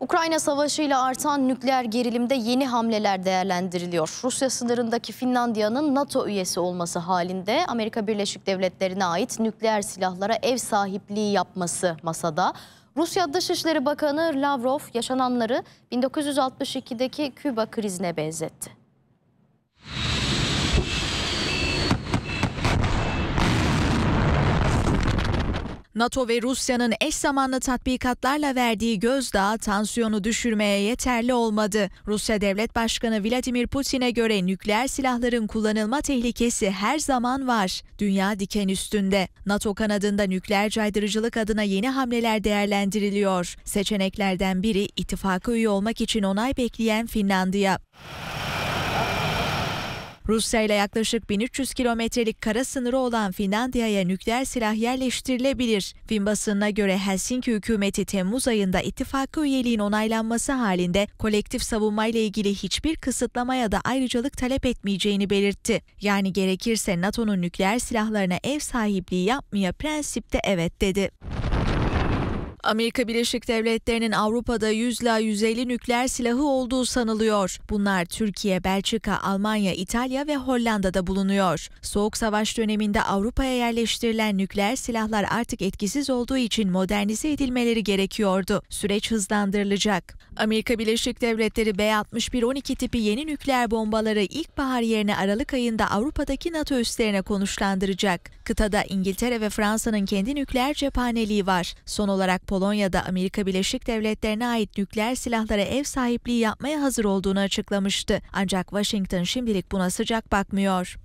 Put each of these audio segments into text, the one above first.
Ukrayna Savaşı ile artan nükleer gerilimde yeni hamleler değerlendiriliyor. Rusya sınırındaki Finlandiya'nın NATO üyesi olması halinde Amerika Birleşik Devletleri'ne ait nükleer silahlara ev sahipliği yapması masada. Rusya Dışişleri Bakanı Lavrov yaşananları 1962'deki Küba krizine benzetti. NATO ve Rusya'nın eş zamanlı tatbikatlarla verdiği gözdağı tansiyonu düşürmeye yeterli olmadı. Rusya Devlet Başkanı Vladimir Putin'e göre nükleer silahların kullanılma tehlikesi her zaman var. Dünya diken üstünde. NATO kanadında nükleer caydırıcılık adına yeni hamleler değerlendiriliyor. Seçeneklerden biri ittifaka üye olmak için onay bekleyen Finlandiya. Rusya ile yaklaşık 1300 kilometrelik kara sınırı olan Finlandiya'ya nükleer silah yerleştirilebilir. Fin basınına göre Helsinki hükümeti Temmuz ayında ittifakı üyeliğin onaylanması halinde kolektif savunmayla ilgili hiçbir kısıtlama ya da ayrıcalık talep etmeyeceğini belirtti. Yani gerekirse NATO'nun nükleer silahlarına ev sahipliği yapmaya prensipte evet dedi. Amerika Birleşik Devletleri'nin Avrupa'da 100 ila 150 nükleer silahı olduğu sanılıyor. Bunlar Türkiye, Belçika, Almanya, İtalya ve Hollanda'da bulunuyor. Soğuk savaş döneminde Avrupa'ya yerleştirilen nükleer silahlar artık etkisiz olduğu için modernize edilmeleri gerekiyordu. Süreç hızlandırılacak. Amerika Birleşik Devletleri b 61 12 tipi yeni nükleer bombaları ilkbahar yerine Aralık ayında Avrupa'daki NATO üslerine konuşlandıracak. Kıtada İngiltere ve Fransa'nın kendi nükleer cephaneliği var. Son olarak Polonya'da Amerika Birleşik Devletleri'ne ait nükleer silahlara ev sahipliği yapmaya hazır olduğunu açıklamıştı. Ancak Washington şimdilik buna sıcak bakmıyor.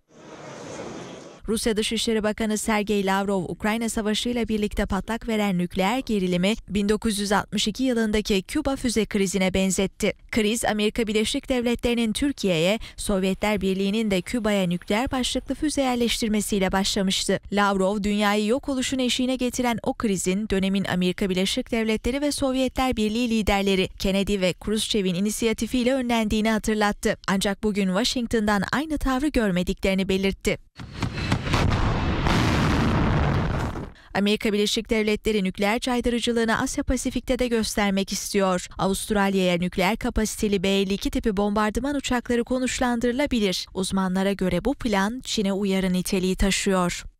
Rusya Dışişleri Bakanı Sergey Lavrov, Ukrayna Savaşı ile birlikte patlak veren nükleer gerilimi 1962 yılındaki Küba füze krizine benzetti. Kriz, Amerika Birleşik Devletleri'nin Türkiye'ye, Sovyetler Birliği'nin de Küba'ya nükleer başlıklı füze yerleştirmesiyle başlamıştı. Lavrov, dünyayı yok oluşun eşiğine getiren o krizin dönemin Amerika Birleşik Devletleri ve Sovyetler Birliği liderleri Kennedy ve Khrushchev'in inisiyatifiyle önlendiğini hatırlattı. Ancak bugün Washington'dan aynı tavrı görmediklerini belirtti. Amerika Birleşik Devletleri nükleer caydırıcılığını Asya Pasifik'te de göstermek istiyor. Avustralya'ya nükleer kapasiteli B-52 tipi bombardıman uçakları konuşlandırılabilir. Uzmanlara göre bu plan Çin'e uyarı niteliği taşıyor.